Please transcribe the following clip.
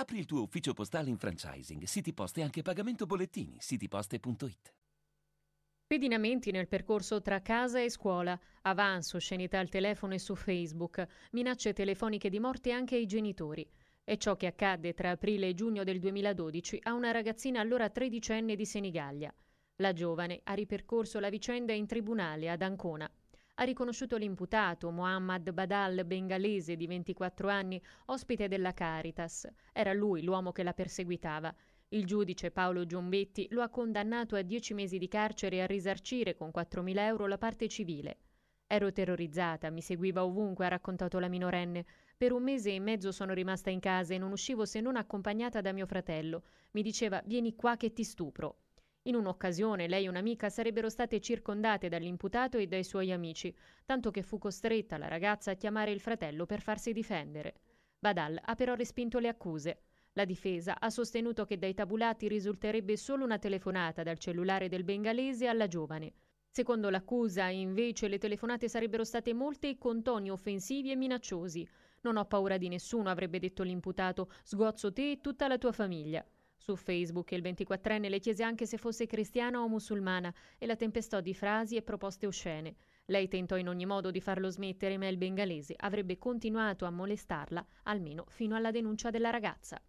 Apri il tuo ufficio postale in franchising, siti poste anche pagamento bollettini, sitiposte.it. Pedinamenti nel percorso tra casa e scuola, avanzo, scenità al telefono e su Facebook, minacce telefoniche di morte anche ai genitori. È ciò che accadde tra aprile e giugno del 2012 a una ragazzina allora tredicenne di Senigallia. La giovane ha ripercorso la vicenda in tribunale ad Ancona ha riconosciuto l'imputato Mohammad Badal bengalese di 24 anni, ospite della Caritas. Era lui l'uomo che la perseguitava. Il giudice Paolo Giombetti lo ha condannato a 10 mesi di carcere e a risarcire con 4.000 euro la parte civile. Ero terrorizzata, mi seguiva ovunque, ha raccontato la minorenne. Per un mese e mezzo sono rimasta in casa e non uscivo se non accompagnata da mio fratello. Mi diceva vieni qua che ti stupro. In un'occasione lei e un'amica sarebbero state circondate dall'imputato e dai suoi amici, tanto che fu costretta la ragazza a chiamare il fratello per farsi difendere. Badal ha però respinto le accuse. La difesa ha sostenuto che dai tabulati risulterebbe solo una telefonata dal cellulare del bengalese alla giovane. Secondo l'accusa, invece, le telefonate sarebbero state molte e con toni offensivi e minacciosi. Non ho paura di nessuno, avrebbe detto l'imputato, sgozzo te e tutta la tua famiglia. Su Facebook il 24enne le chiese anche se fosse cristiana o musulmana e la tempestò di frasi e proposte oscene. Lei tentò in ogni modo di farlo smettere, ma il bengalese avrebbe continuato a molestarla almeno fino alla denuncia della ragazza.